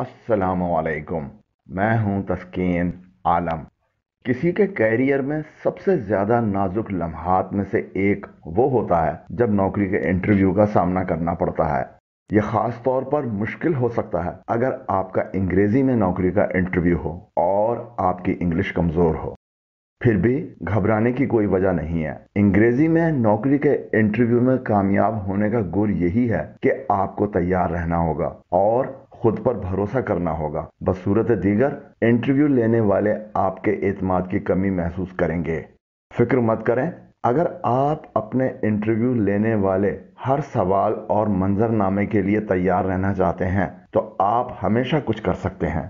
असलकुम मैं हूं तस्कीन आलम किसी के कैरियर में सबसे ज़्यादा नाजुक लम्हात में से एक वो होता है जब नौकरी के इंटरव्यू का सामना करना पड़ता है यह ख़ास तौर पर मुश्किल हो सकता है अगर आपका अंग्रेज़ी में नौकरी का इंटरव्यू हो और आपकी इंग्लिश कमज़ोर हो फिर भी घबराने की कोई वजह नहीं है अंग्रेजी में नौकरी के इंटरव्यू में कामयाब होने का गुर यही है कि आपको तैयार रहना होगा और खुद पर भरोसा करना होगा बसूरत दीगर इंटरव्यू लेने वाले आपके एतमाद की कमी महसूस करेंगे फिक्र मत करें अगर आप अपने इंटरव्यू लेने वाले हर सवाल और मंजरनामे के लिए तैयार रहना चाहते हैं तो आप हमेशा कुछ कर सकते हैं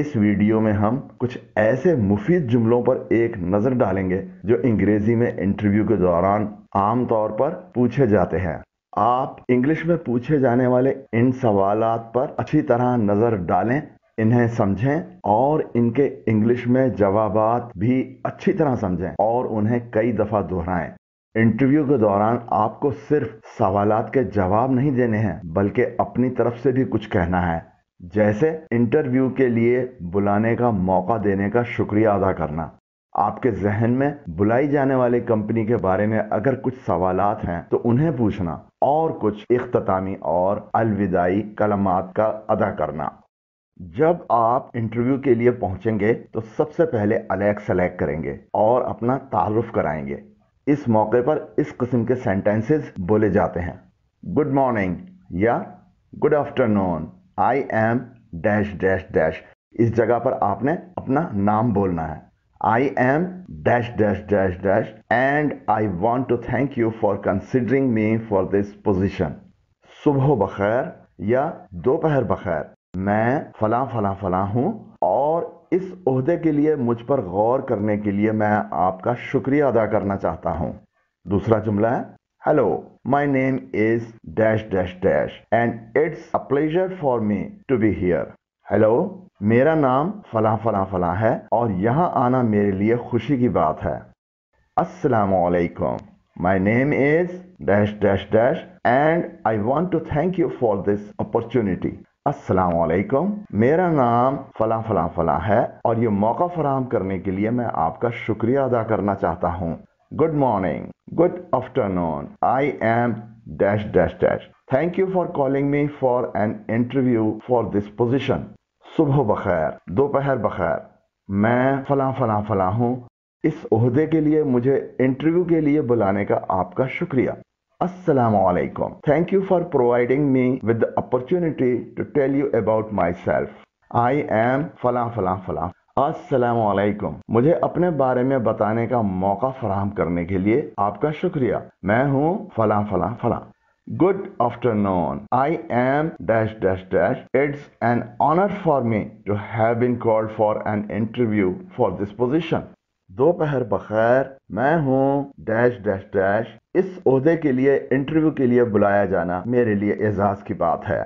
इस वीडियो में हम कुछ ऐसे मुफीद जुमलों पर एक नज़र डालेंगे जो अंग्रेजी में इंटरव्यू के दौरान आमतौर पर पूछे जाते हैं आप इंग्लिश में पूछे जाने वाले इन सवाल पर अच्छी तरह नज़र डालें इन्हें समझें और इनके इंग्लिश में जवाब भी अच्छी तरह समझें और उन्हें कई दफ़ा दोहराएं इंटरव्यू के दौरान आपको सिर्फ सवाल के जवाब नहीं देने हैं बल्कि अपनी तरफ से भी कुछ कहना है जैसे इंटरव्यू के लिए बुलाने का मौका देने का शुक्रिया अदा करना आपके जहन में बुलाई जाने वाली कंपनी के बारे में अगर कुछ सवाल हैं तो उन्हें पूछना और कुछ अख्तामी और अलविदाई कलमात का अदा करना जब आप इंटरव्यू के लिए पहुंचेंगे तो सबसे पहले अलैक सेलेक्ट करेंगे और अपना तारुफ कराएंगे इस मौके पर इस किस्म के सेंटेंसेस बोले जाते हैं गुड मॉर्निंग या good afternoon I am dash dash dash इस जगह पर आपने अपना नाम बोलना है I am dash dash dash dash and I want to thank you for considering me for this position. सुबह बखैर या दोपहर बखैर मैं फला फला फला हूँ और इस अहदे के लिए मुझ पर गौर करने के लिए मैं आपका शुक्रिया अदा करना चाहता हूँ दूसरा जुमला है hello my name is dash dash dash and it's a pleasure for me to be here hello मेरा नाम फला फला फला है और यहाँ आना मेरे लिए खुशी की बात है वालेकुम my name is dash dash dash and I want to thank you for this opportunity अस्सलाम वालेकुम मेरा नाम फला फला फला है और ये मौका फराहम करने के लिए मैं आपका शुक्रिया अदा करना चाहता हूँ good morning good afternoon I am dash dash dash thank you for calling me for an interview for this position सुबह बखैर दोपहर बखैर मैं फला फला फला हूँ इस उहदे के लिए मुझे इंटरव्यू के लिए बुलाने का आपका शुक्रिया असलकम thank you for providing me with opportunity to tell you about myself I am फला फला फला असलकुम मुझे अपने बारे में बताने का मौका फराहम करने के लिए आपका शुक्रिया मैं हूँ फला फला फला Good afternoon. I am dash dash dash. It's an honor for me to have been called for an interview for this position. दोपहर बखैर मैं हूँ डैश डैश डैश इस अहदे के लिए इंटरव्यू के लिए बुलाया जाना मेरे लिए एजाज की बात है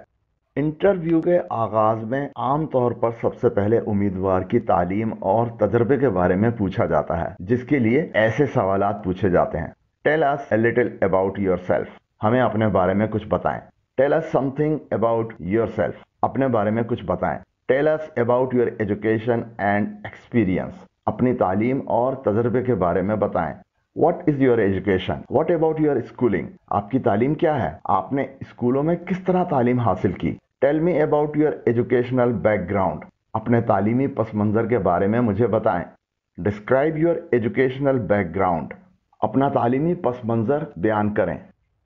इंटरव्यू के आगाज में आमतौर पर सबसे पहले उम्मीदवार की तालीम और तजर्बे के बारे में पूछा जाता है जिसके लिए ऐसे सवाल पूछे जाते हैं tell us a little about yourself हमें अपने बारे में कुछ बताएं tell us something about yourself अपने बारे में कुछ बताएं tell us about your education and experience अपनी तालीम और तजर्बे के बारे में बताएं what is your education what about your schooling आपकी तालीम क्या है आपने स्कूलों में किस तरह तालीम हासिल की tell me about your educational background अपने तालीमी पस मंजर के बारे में मुझे बताएं डिस्क्राइब योर एजुकेशनल बैकग्राउंड अपना तालीमी पस मंजर बयान करें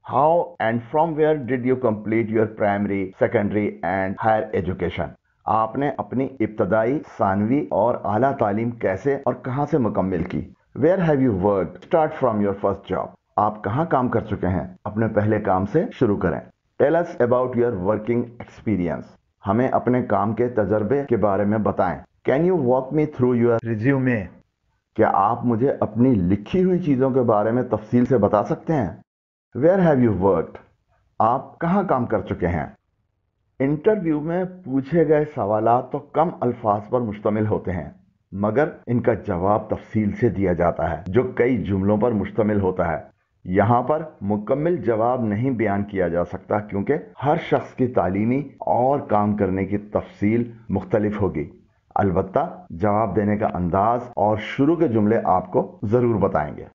How and from where did you complete your primary, secondary and higher education? आपने अपनी इब्तदाई सानवी और आला तालीम कैसे और कहां से मुकम्मल की where have you work start from your first job आप कहाँ काम कर चुके हैं अपने पहले काम से शुरू करें tell us about your working experience हमें अपने काम के तजर्बे के बारे में बताएं can you walk me through your resume क्या आप मुझे अपनी लिखी हुई चीज़ों के बारे में तफसील से बता सकते हैं वेयर हैव यू वर्कड आप कहाँ काम कर चुके हैं इंटरव्यू में पूछे गए सवाल तो कम अल्फाज पर मुश्तमिल होते हैं मगर इनका जवाब तफसील से दिया जाता है जो कई जुमलों पर मुश्तमिल होता है यहाँ पर मुकम्मल जवाब नहीं बयान किया जा सकता क्योंकि हर शख्स की तालीमी और काम करने की तफसील मुख्तलिफ होगी अलबत् जवाब देने का अंदाज और शुरू के जुमले आपको ज़रूर बताएंगे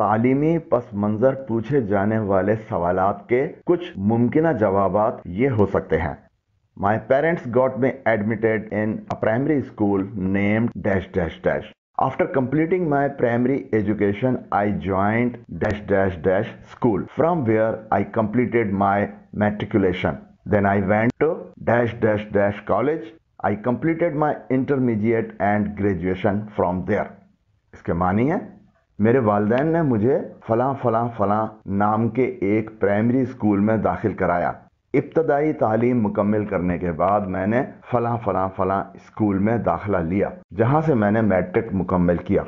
तालीमी पस मंज़र पूछे जाने वाले सवाल के कुछ मुमकिन जवाब ये हो सकते हैं my parents got me admitted in a primary school named dash dash dash After completing my primary education, I joined dash dash dash school from where I completed my matriculation. Then I went to dash dash dash college. I completed my intermediate and graduation from there. इसके मानी है मेरे वालदेन ने मुझे फला फला फला नाम के एक प्राइमरी स्कूल में दाखिल कराया इब्तदाई तालीम मुकम्मल करने के बाद मैंने फला फला फला स्कूल में दाखिला लिया जहाँ से मैंने मैट्रिक मुकम्मल किया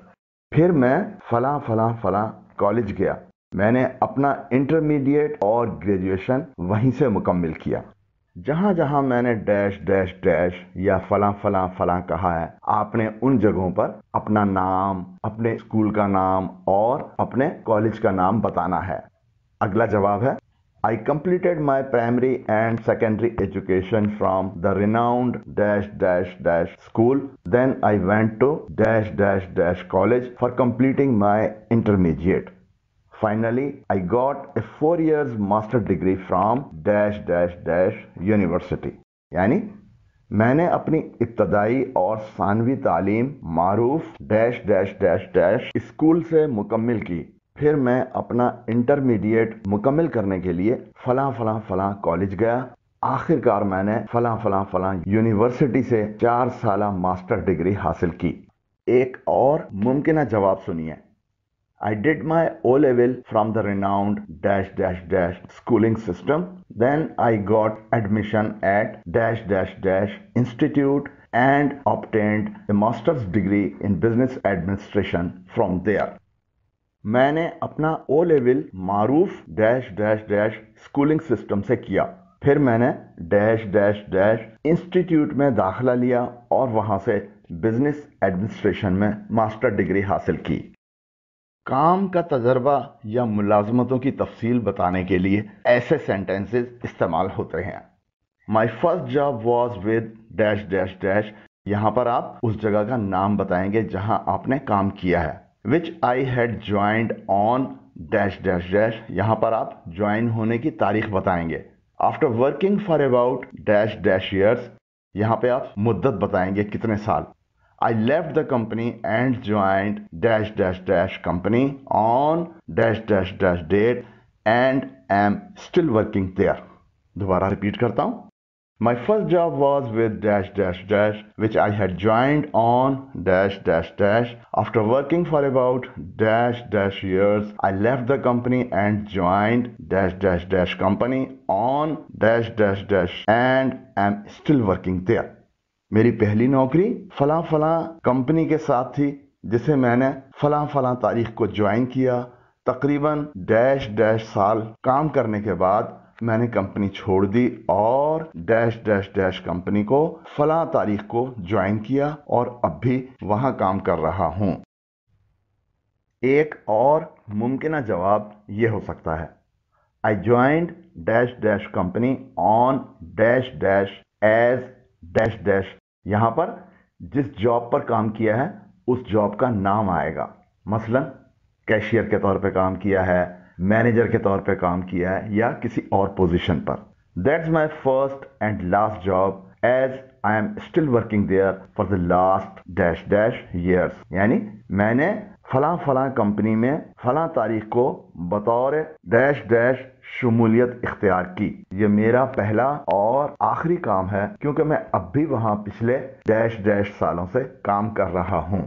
फिर मैं फला फला फला कॉलेज गया मैंने अपना इंटरमीडिएट और ग्रेजुएशन वहीं से मुकम्मल किया जहां जहां मैंने डैश डैश डैश या फला फला फला कहा है आपने उन जगहों पर अपना नाम अपने स्कूल का नाम और अपने कॉलेज का नाम बताना है अगला जवाब है I completed my primary and secondary education from the renowned dash dash dash school. Then I went to dash dash dash college for completing my intermediate. Finally, I got a four years master degree from dash dash dash university. यानी मैंने अपनी इब्तदाई और सानवी तालीम मारूफ dash dash dash dash school से मुकम्मल की फिर मैं अपना इंटरमीडिएट मुकम्मल करने के लिए फला फला फला कॉलेज गया आखिरकार मैंने फला फला फला यूनिवर्सिटी से चार साल मास्टर डिग्री हासिल की एक और मुमकिन जवाब सुनिए I did my O level from the renowned dash dash dash schooling system. Then I got admission at dash dash dash institute and obtained a master's degree in business administration from there. मैंने अपना O level मारूफ dash dash dash schooling system से किया फिर मैंने dash dash dash institute में दाखला लिया और वहाँ से बिजनेस एडमिनिस्ट्रेशन में मास्टर डिग्री हासिल की काम का तजर्बा या मुलाजमतों की तफसील बताने के लिए ऐसे सेंटेंसेस इस्तेमाल होते हैं my first job was with dash dash dash यहां पर आप उस जगह का नाम बताएंगे जहां आपने काम किया है which I had joined on dash dash dash यहां पर आप ज्वाइन होने की तारीख बताएंगे after working for about dash dash years यहाँ पे आप मुद्दत बताएंगे कितने साल I left the company and joined dash dash dash company on dash dash dash date and am still working there. दोबारा repeat karta हूँ My first job was with dash dash dash which I had joined on dash dash dash. After working for about dash dash years, I left the company and joined dash dash dash company on dash dash dash and am still working there. मेरी पहली नौकरी फला फला company के साथ थी जिसे मैंने फला फला तारीख को ज्वाइन किया तकरीबन डैश डैश साल काम करने के बाद मैंने कंपनी छोड़ दी और डैश डैश डैश कंपनी को फला तारीख को ज्वाइन किया और अब भी वहां काम कर रहा हूं एक और मुमकिन जवाब यह हो सकता है I joined dash dash company on dash dash as dash dash यहां पर जिस जॉब पर काम किया है उस जॉब का नाम आएगा मसलन कैशियर के तौर पे काम किया है मैनेजर के तौर पे काम किया है या किसी और पोजीशन पर that's my first and last job as I am still working there for the last dash dash years यानी मैंने फला फला कंपनी में फला तारीख को बतौर डैश डैश शमूलियत इख्तियार की ये मेरा पहला और आखिरी काम है क्योंकि मैं अब भी वहाँ पिछले डैश डैश सालों से काम कर रहा हूँ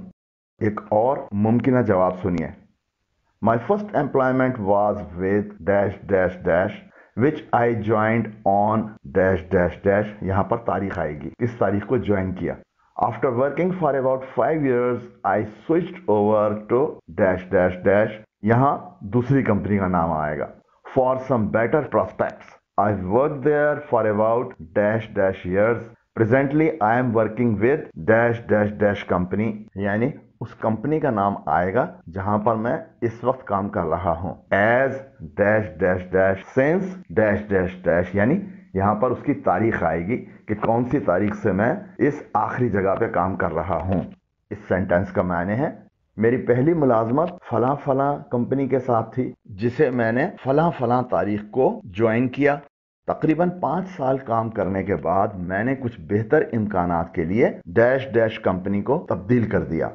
एक और मुमकिन जवाब सुनिए my first employment was with dash dash dash which I joined on dash dash dash यहाँ पर तारीख आएगी किस तारीख को ज्वाइन किया after working for about five years I switch over to dash dash dash यहाँ दूसरी कंपनी का नाम आएगा for some better prospects. I've worked there for about dash dash years. Presently I am working with dash dash dash company यानी उस company का नाम आएगा जहां पर मैं इस वक्त काम कर रहा हूं as dash dash dash since dash dash dash यानी यहां पर उसकी तारीख आएगी कि कौन सी तारीख से मैं इस आखिरी जगह पे काम कर रहा हूं इस सेंटेंस का मायने है मेरी पहली मुलाजमत फला फला कंपनी के साथ थी जिसे मैंने फला फला तारीख को ज्वाइन किया तकरीबन पांच साल काम करने के बाद मैंने कुछ बेहतर इम्कान के लिए डैश डैश कंपनी को तब्दील कर दिया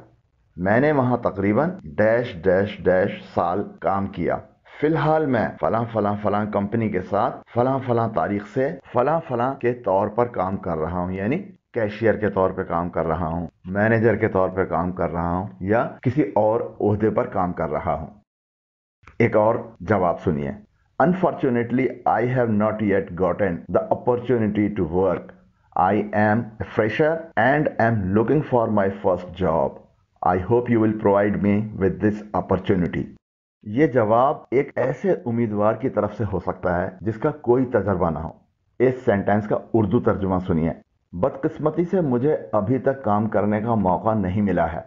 मैंने वहां तकरीबन डैश डैश डैश साल काम किया फिलहाल मैं फला फला फला कंपनी के साथ फला फला तारीख से फला फला के तौर पर काम कर रहा हूँ यानी कैशियर के तौर पे काम कर रहा हूँ मैनेजर के तौर पे काम कर रहा हूँ या किसी और उहदे पर काम कर रहा हूँ एक और जवाब सुनिए unfortunately I have not yet gotten the opportunity to work I am a fresher and I am looking for my first job I hope you will provide me with this opportunity ये जवाब एक ऐसे उम्मीदवार की तरफ से हो सकता है जिसका कोई तजर्बा ना हो इस सेंटेंस का उर्दू तर्जुमा सुनिए बदकिस्मती से मुझे अभी तक काम करने का मौका नहीं मिला है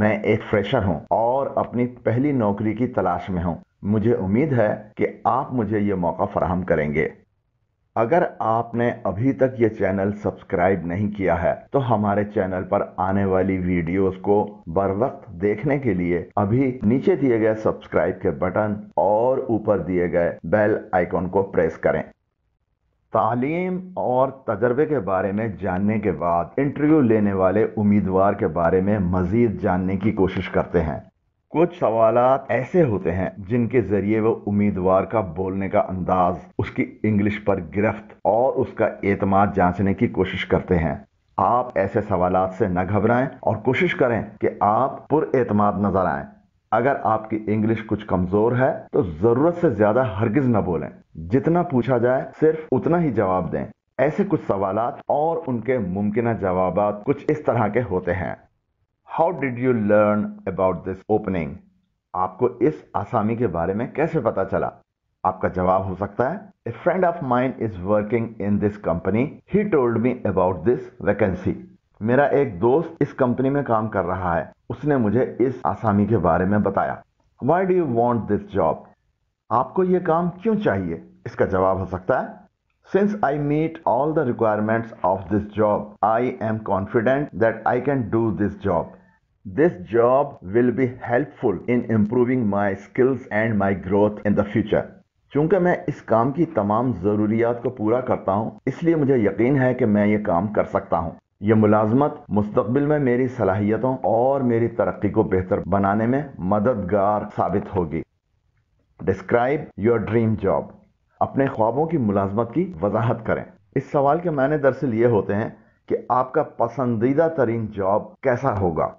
मैं एक फ्रेशर हूं और अपनी पहली नौकरी की तलाश में हूं मुझे उम्मीद है कि आप मुझे ये मौका फराहम करेंगे अगर आपने अभी तक ये चैनल सब्सक्राइब नहीं किया है तो हमारे चैनल पर आने वाली वीडियोस को बर वक्त देखने के लिए अभी नीचे दिए गए सब्सक्राइब के बटन और ऊपर दिए गए बेल आइकॉन को प्रेस करें तालीम और तजर्बे के बारे में जानने के बाद इंटरव्यू लेने वाले उम्मीदवार के बारे में मज़ीद जानने की कोशिश करते हैं कुछ सवाल ऐसे होते हैं जिनके ज़रिए वह उम्मीदवार का बोलने का अंदाज उसकी इंग्लिश पर गिरफ्त और उसका एतमाद जांचने की कोशिश करते हैं आप ऐसे सवाल से न घबराएं और कोशिश करें कि आप पुरमाद नज़र आएं अगर आपकी इंग्लिश कुछ कमजोर है तो जरूरत से ज्यादा हरगिज ना बोलें जितना पूछा जाए सिर्फ उतना ही जवाब दें ऐसे कुछ सवाल और उनके मुमकिन जवाब कुछ इस तरह के होते हैं how did you learn about this opening आपको इस आसामी के बारे में कैसे पता चला आपका जवाब हो सकता है a friend of mine is working in this company he told me about this vacancy मेरा एक दोस्त इस कंपनी में काम कर रहा है उसने मुझे इस आसामी के बारे में बताया why do you want this job आपको यह काम क्यों चाहिए इसका जवाब हो सकता है since I meet all the requirements of this job I am confident that I can do this job this job will be helpful in improving my skills and my growth in the future चूंकि मैं इस काम की तमाम जरूरियात को पूरा करता हूं, इसलिए मुझे यकीन है कि मैं ये काम कर सकता हूं। यह मुलाजमत मुस्तबिल में मेरी सलाहियतों और मेरी तरक्की को बेहतर बनाने में मददगार साबित होगी डिस्क्राइब योर ड्रीम जॉब अपने ख्वाबों की मुलाजमत की वजाहत करें इस सवाल के मायने दरअसल ये होते हैं कि आपका पसंदीदा तरीन जॉब कैसा होगा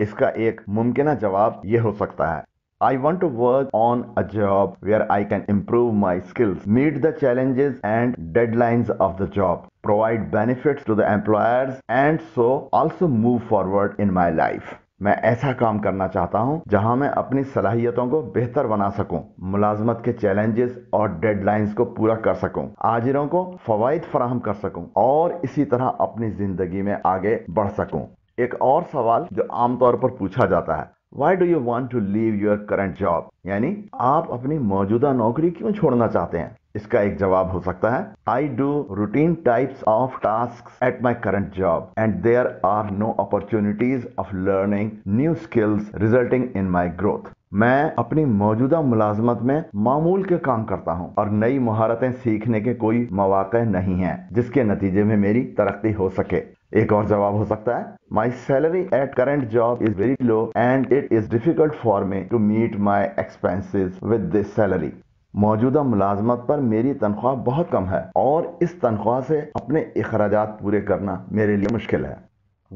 इसका एक मुमकिन जवाब यह हो सकता है I want to work on a job where I can improve my skills, meet the challenges and deadlines of the job, provide benefits to the employers and so also move forward in my life. मैं ऐसा काम करना चाहता हूं जहां मैं अपनी सलाहियतों को बेहतर बना सकूं मुलाजमत के चैलेंजेस और डेडलाइंस को पूरा कर सकूं आजिरों को फवायद फराहम कर सकूं और इसी तरह अपनी जिंदगी में आगे बढ़ सकूं एक और सवाल जो आमतौर पर पूछा जाता है why do you want to leave your current job यानी आप अपनी मौजूदा नौकरी क्यों छोड़ना चाहते हैं इसका एक जवाब हो सकता है I do routine types of task at my current job and there are no opportunities of learning new skills resulting in my growth मैं अपनी मौजूदा मुलाजमत में मामूल के काम करता हूं और नई महारतें सीखने के कोई मौाक नहीं हैं जिसके नतीजे में मेरी तरक्की हो सके एक और जवाब हो सकता है my salary at current job is very low and it is difficult for me to meet my expenses with this salary मौजूदा मुलाजमत पर मेरी तनख्वाह बहुत कम है और इस तनख्वाह से अपने अखराज पूरे करना मेरे लिए मुश्किल है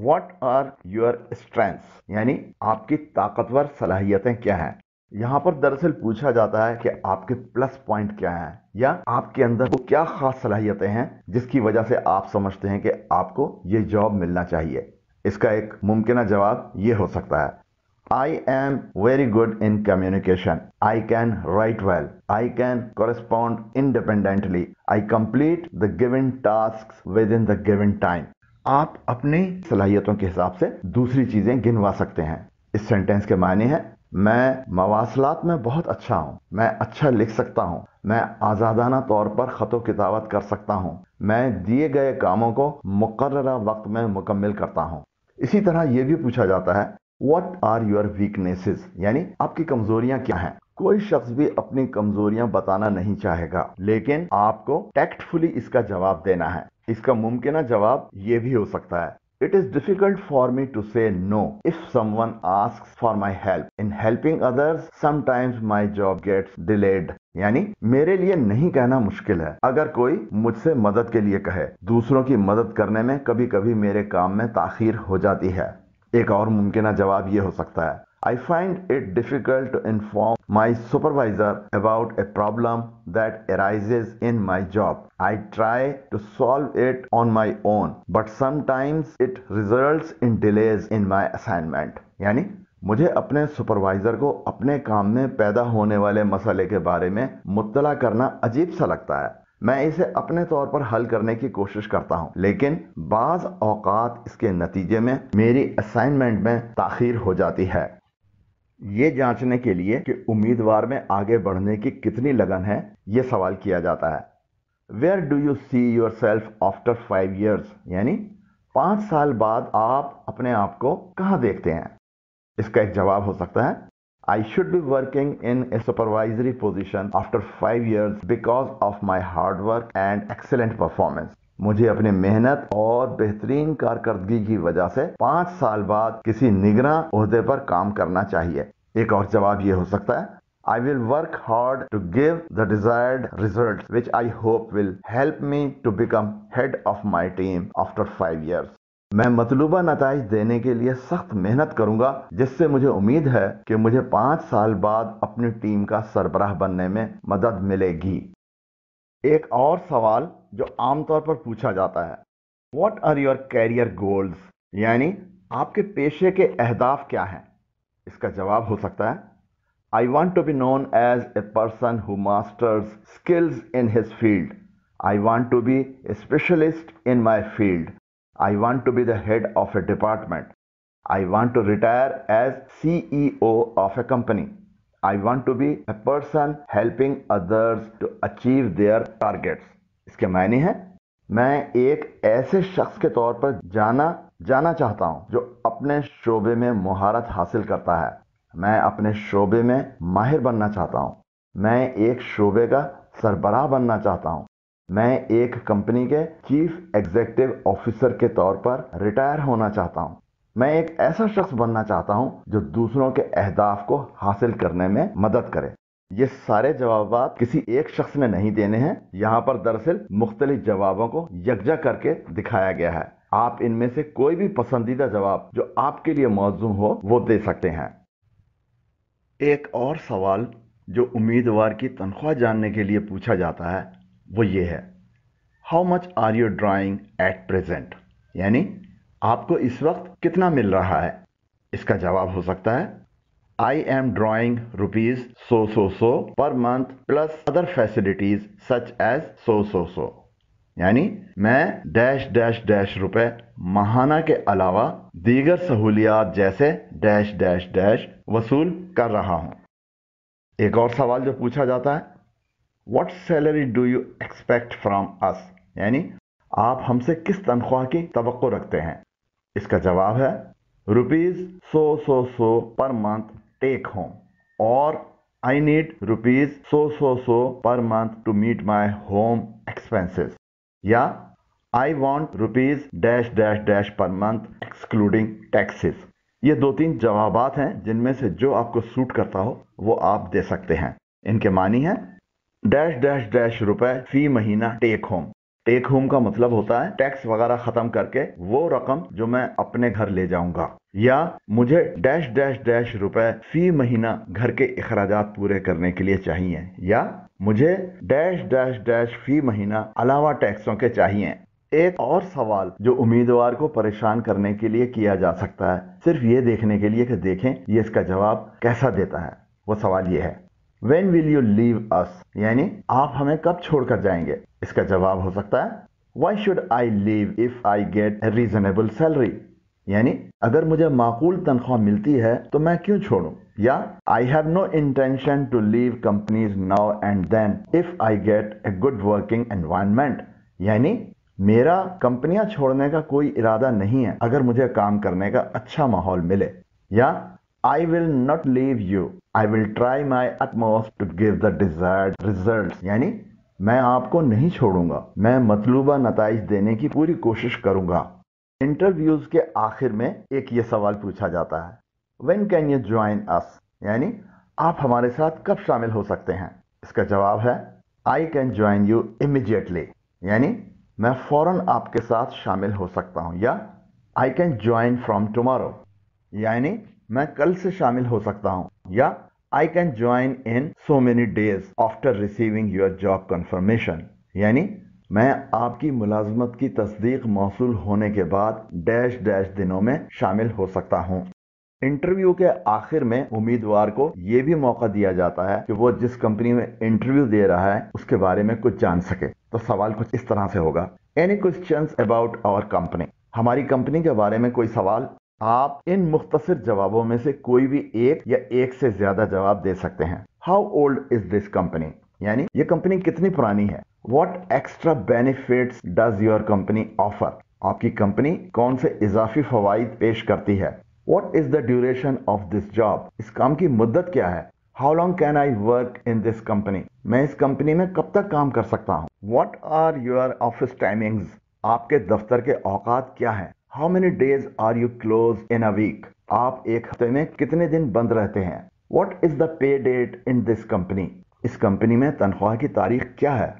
वॉट आर योर स्ट्रेंथ यानी आपकी ताकतवर सलाहियतें क्या हैं यहाँ पर दरअसल पूछा जाता है कि आपके प्लस पॉइंट क्या हैं या आपके अंदर वो क्या खास सलाहियतें हैं जिसकी वजह से आप समझते हैं कि आपको ये जॉब मिलना चाहिए इसका एक मुमकिन जवाब ये हो सकता है I am very good in communication I can write well I can correspond independently I complete the given task within the given time आप अपनी सलाहियतों के हिसाब से दूसरी चीजें गिनवा सकते हैं इस सेंटेंस के मायने हैं मैं मवासलात में बहुत अच्छा हूँ मैं अच्छा लिख सकता हूँ मैं आज़ादाना तौर पर ख़त किताबत कर सकता हूँ मैं दिए गए कामों को मुकर वक्त में मुकम्मल करता हूँ इसी तरह यह भी पूछा जाता है वट आर योर वीकनेसेस यानी आपकी कमजोरियां क्या हैं कोई शख्स भी अपनी कमजोरियां बताना नहीं चाहेगा लेकिन आपको टैक्टफुली इसका जवाब देना है इसका मुमकिन जवाब ये भी हो सकता है It is difficult for me to say no if someone asks for my help. In helping others, sometimes my job gets delayed. यानी मेरे लिए नहीं कहना मुश्किल है अगर कोई मुझसे मदद के लिए कहे दूसरों की मदद करने में कभी कभी मेरे काम में ताखिर हो जाती है एक और मुमकिन जवाब ये हो सकता है I find it difficult to inform my supervisor about a problem that arises in my job. I try to solve it on my own, but sometimes it results in delays in my assignment. Yani, मुझे अपने supervisor को अपने काम में पैदा होने वाले मसले के बारे में मुतला करना अजीब सा लगता है मैं इसे अपने तौर पर हल करने की कोशिश करता हूं लेकिन बाज़ औकात इसके नतीजे में मेरी असाइनमेंट में ताखिर हो जाती है ये जांचने के लिए कि उम्मीदवार में आगे बढ़ने की कितनी लगन है ये सवाल किया जाता है where do you see yourself after five years यानी पांच साल बाद आप अपने आप को कहां देखते हैं इसका एक जवाब हो सकता है I should be working in a supervisory position after five years because of my hard work and excellent performance मुझे अपने मेहनत और बेहतरीन कारकर्दगी की वजह से पांच साल बाद किसी निगरान उहदे पर काम करना चाहिए एक और जवाब ये हो सकता है I will work hard to give the desired result which I hope will help me to become head of my team after five years मैं मतलूबा नतज देने के लिए सख्त मेहनत करूंगा जिससे मुझे उम्मीद है कि मुझे पांच साल बाद अपनी टीम का सरबराह बनने में मदद मिलेगी एक और सवाल जो आमतौर पर पूछा जाता है what are your career goals यानी आपके पेशे के अहदाफ क्या हैं इसका जवाब हो सकता है I want to be known as a person who masters skills in his field I want to be a specialist in my field I want to be the head of a department I want to retire as C E O of a company I want to be a person helping others to achieve their targets इसके मायने हैं मैं एक ऐसे शख्स के तौर पर जाना जाना चाहता हूं जो अपने शोबे में महारत हासिल करता है मैं अपने शोबे में माहिर बनना चाहता हूं मैं एक शोबे का सरबराह बनना चाहता हूं मैं एक कंपनी के चीफ एग्जेक्टिव ऑफिसर के तौर पर रिटायर होना चाहता हूं मैं एक ऐसा शख्स बनना चाहता हूं जो दूसरों के अहदाफ को हासिल करने में मदद करे ये सारे जवाब किसी एक शख्स ने नहीं देने हैं यहाँ पर दरअसल मुख्तलिफ जवाबों को यकजा करके दिखाया गया है आप इनमें से कोई भी पसंदीदा जवाब जो आपके लिए मौजूद हो वो दे सकते हैं एक और सवाल जो उम्मीदवार की तनख्वाह जानने के लिए पूछा जाता है वो ये है how much are you drawing at present यानी आपको इस वक्त कितना मिल रहा है इसका जवाब हो सकता है I am drawing rupees so so so per month plus other facilities such as so so so यानी मैं डैश डैश डैश रुपए महाना के अलावा दीगर सहूलियात जैसे डैश डैश डैश वसूल कर रहा हूं एक और सवाल जो पूछा जाता है what salary do you expect from us यानी आप हमसे किस तनख्वाह की तो रखते हैं इसका जवाब है rupees so so so per month take home और I need rupees so so so per month to meet my home expenses या I want rupees dash dash dash per month excluding taxes ये दो तीन जवाब हैं जिनमें से जो आपको सूट करता हो वो आप दे सकते हैं इनके मानी है डैश डैश डैश रुपए फी महीना टेक होम टेक होम का मतलब होता है टैक्स वगैरह खत्म करके वो रकम जो मैं अपने घर ले जाऊंगा या मुझे डैश डैश डैश रुपए फी महीना घर के अखराज पूरे करने के लिए चाहिए या मुझे डैश डैश डैश फी महीना अलावा टैक्सों के चाहिए एक और सवाल जो उम्मीदवार को परेशान करने के लिए किया जा सकता है सिर्फ ये देखने के लिए कि देखें ये इसका जवाब कैसा देता है वो सवाल ये है when will you leave us यानी आप हमें कब छोड़कर जाएंगे इसका जवाब हो सकता है why should I leave if I get a reasonable salary यानी अगर मुझे माकूल तनख्वाह मिलती है तो मैं क्यों छोड़ू या I have no intention to leave companies now and then if I get a good working environment यानी मेरा कंपनियां छोड़ने का कोई इरादा नहीं है अगर मुझे काम करने का अच्छा माहौल मिले या I will not leave you I will try my utmost to give the desired result यानी मैं आपको नहीं छोड़ूंगा मैं मतलूबा नतज देने की पूरी कोशिश करूंगा इंटरव्यूज के आखिर में एक ये सवाल पूछा जाता है when can you join us यानी आप हमारे साथ कब शामिल हो सकते हैं इसका जवाब है I can join you immediately यानी मैं फौरन आपके साथ शामिल हो सकता हूं या I can join from tomorrow यानी मैं कल से शामिल हो सकता हूं या I can join in so many days after receiving your job confirmation. यानी मैं आपकी मुलाजमत की तस्दीक मौसू होने के बाद डैश डैश दिनों में शामिल हो सकता हूँ इंटरव्यू के आखिर में उम्मीदवार को यह भी मौका दिया जाता है कि वो जिस कंपनी में इंटरव्यू दे रहा है उसके बारे में कुछ जान सके तो सवाल कुछ इस तरह से होगा any question about our company हमारी कंपनी के बारे में कोई सवाल आप इन मुख्तर जवाबों में से कोई भी एक या एक से ज्यादा जवाब दे सकते हैं how old is this company यानी ये कंपनी कितनी पुरानी है what extra benefit does your company offer आपकी कंपनी कौन से इजाफी फवाद पेश करती है what is the duration of this job इस काम की मुद्दत क्या है how long can I work in this company मैं इस कंपनी में कब तक काम कर सकता हूँ what are your office timings आपके दफ्तर के औकात क्या है how many days are you close in a week आप एक हफ्ते में कितने दिन बंद रहते हैं what is the pay date in this company इस कंपनी में तनख्वाह की तारीख क्या है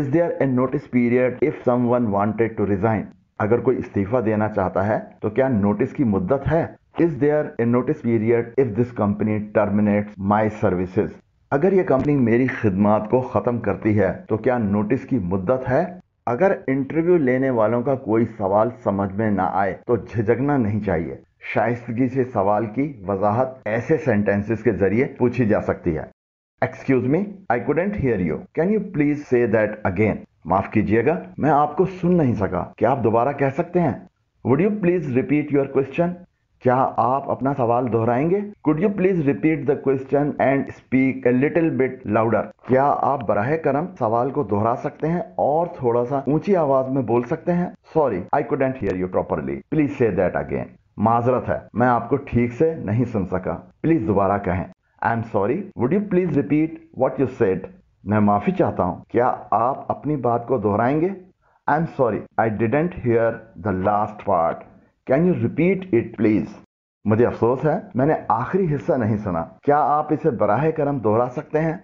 is there a notice period if some wanted to resign अगर कोई इस्तीफा देना चाहता है तो क्या नोटिस की मुद्दत है is there a notice period if this company terminate my services अगर ये कंपनी मेरी खिदमत को खत्म करती है तो क्या नोटिस की मुद्दत है अगर इंटरव्यू लेने वालों का कोई सवाल समझ में ना आए तो झिझकना नहीं चाहिए शाइस्तगी से सवाल की वजाहत ऐसे सेंटेंसेस के जरिए पूछी जा सकती है excuse me I couldn't hear you can you please say that again माफ कीजिएगा मैं आपको सुन नहीं सका क्या आप दोबारा कह सकते हैं would you please repeat your question क्या आप अपना सवाल दोहराएंगे could you please repeat the question and speak a little bit louder क्या आप बरह करम सवाल को दोहरा सकते हैं और थोड़ा सा ऊंची आवाज में बोल सकते हैं sorry I couldn't hear you properly please say that again माजरत है मैं आपको ठीक से नहीं सुन सका प्लीज दोबारा कहें I am sorry would you please repeat what you said मैं माफी चाहता हूँ क्या आप अपनी बात को दोहराएंगे I am sorry I didn't hear the last part can you repeat it please मुझे अफसोस है मैंने आखिरी हिस्सा नहीं सुना क्या आप इसे बराह करम दोहरा सकते हैं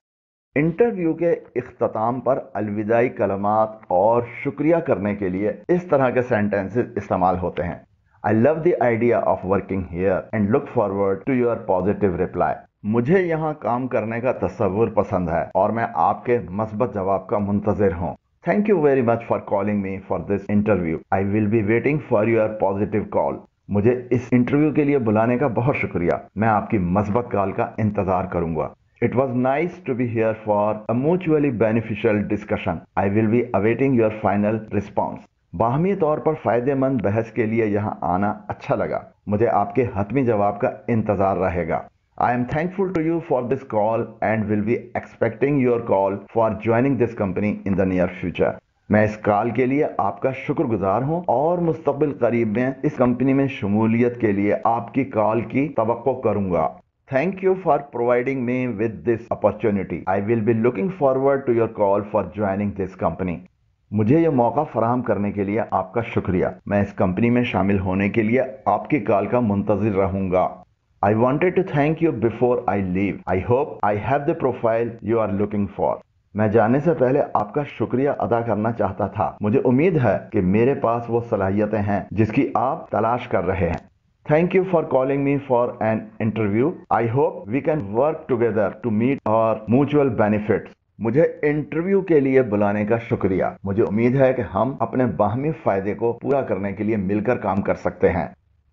इंटरव्यू के अख्ताम पर अलविदाई कलमात और शुक्रिया करने के लिए इस तरह के सेंटेंसेस इस्तेमाल होते हैं I love the idea of working here and look forward to your positive reply मुझे यहाँ काम करने का तस्वुर पसंद है और मैं आपके मस्बत जवाब का मुंतजर हूँ thank you very much for calling me for this interview I will be waiting for your positive call. मुझे इस इंटरव्यू के लिए बुलाने का बहुत शुक्रिया मैं आपकी मजबत कॉल का इंतजार करूंगा it was nice to be here for a mutually beneficial discussion I will be awaiting your final response बाहमी तौर पर फायदेमंद बहस के लिए यहाँ आना अच्छा लगा मुझे आपके हतमी जवाब का इंतजार रहेगा I am thankful to you for this call and will be expecting your call for joining this company in the near future. मैं इस कॉल के लिए आपका शुक्रगुजार हूं और मुस्तबिल करीब में इस कंपनी में शमूलियत के लिए आपकी कॉल की तो करूंगा thank you for providing me with this opportunity I will be looking forward to your call for joining this company मुझे यह मौका फराहम करने के लिए आपका शुक्रिया मैं इस कंपनी में शामिल होने के लिए आपकी कॉल का मुंतजर रहूंगा I wanted to thank you before I leave. I hope I have the profile you are looking for. मैं जाने से पहले आपका शुक्रिया अदा करना चाहता था मुझे उम्मीद है कि मेरे पास वो सलाहियतें हैं जिसकी आप तलाश कर रहे हैं thank you for calling me for an interview I hope we can work together to meet our mutual benefit मुझे इंटरव्यू के लिए बुलाने का शुक्रिया मुझे उम्मीद है कि हम अपने बाहमी फायदे को पूरा करने के लिए मिलकर काम कर सकते हैं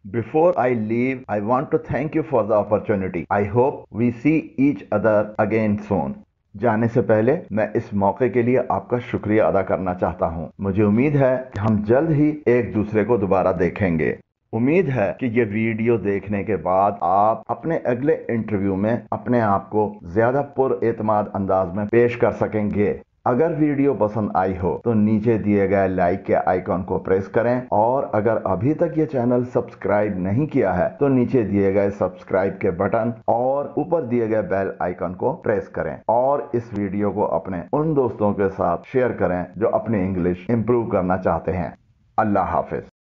Before I leave, I want to thank you for the opportunity. I hope we see each other again soon. जाने से पहले मैं इस मौके के लिए आपका शुक्रिया अदा करना चाहता हूँ मुझे उम्मीद है कि हम जल्द ही एक दूसरे को दोबारा देखेंगे उम्मीद है कि ये वीडियो देखने के बाद आप अपने अगले इंटरव्यू में अपने आप को ज्यादा पुर एतमाद अंदाज में पेश कर सकेंगे अगर वीडियो पसंद आई हो तो नीचे दिए गए लाइक के आइकॉन को प्रेस करें और अगर अभी तक ये चैनल सब्सक्राइब नहीं किया है तो नीचे दिए गए सब्सक्राइब के बटन और ऊपर दिए गए बेल आइकॉन को प्रेस करें और इस वीडियो को अपने उन दोस्तों के साथ शेयर करें जो अपनी इंग्लिश इंप्रूव करना चाहते हैं अल्लाह हाफिज